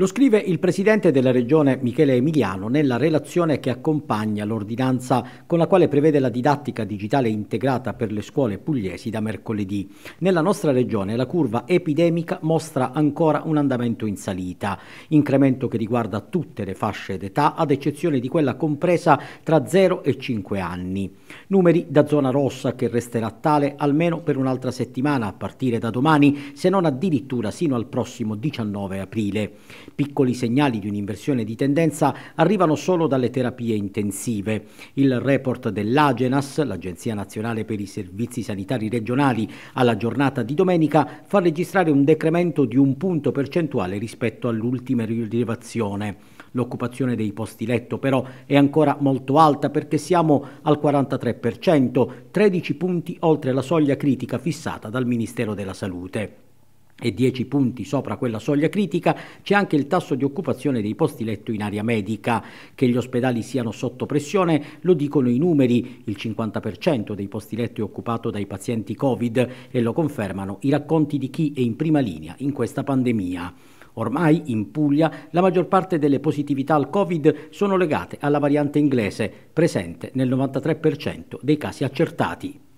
Lo scrive il presidente della regione Michele Emiliano nella relazione che accompagna l'ordinanza con la quale prevede la didattica digitale integrata per le scuole pugliesi da mercoledì. Nella nostra regione la curva epidemica mostra ancora un andamento in salita, incremento che riguarda tutte le fasce d'età ad eccezione di quella compresa tra 0 e 5 anni. Numeri da zona rossa che resterà tale almeno per un'altra settimana a partire da domani, se non addirittura sino al prossimo 19 aprile. Piccoli segnali di un'inversione di tendenza arrivano solo dalle terapie intensive. Il report dell'Agenas, l'Agenzia Nazionale per i Servizi Sanitari Regionali, alla giornata di domenica fa registrare un decremento di un punto percentuale rispetto all'ultima rilevazione. L'occupazione dei posti letto però è ancora molto alta perché siamo al 43%, 13 punti oltre la soglia critica fissata dal Ministero della Salute e 10 punti sopra quella soglia critica, c'è anche il tasso di occupazione dei posti letto in area medica. Che gli ospedali siano sotto pressione lo dicono i numeri, il 50% dei posti letto è occupato dai pazienti Covid e lo confermano i racconti di chi è in prima linea in questa pandemia. Ormai in Puglia la maggior parte delle positività al Covid sono legate alla variante inglese, presente nel 93% dei casi accertati.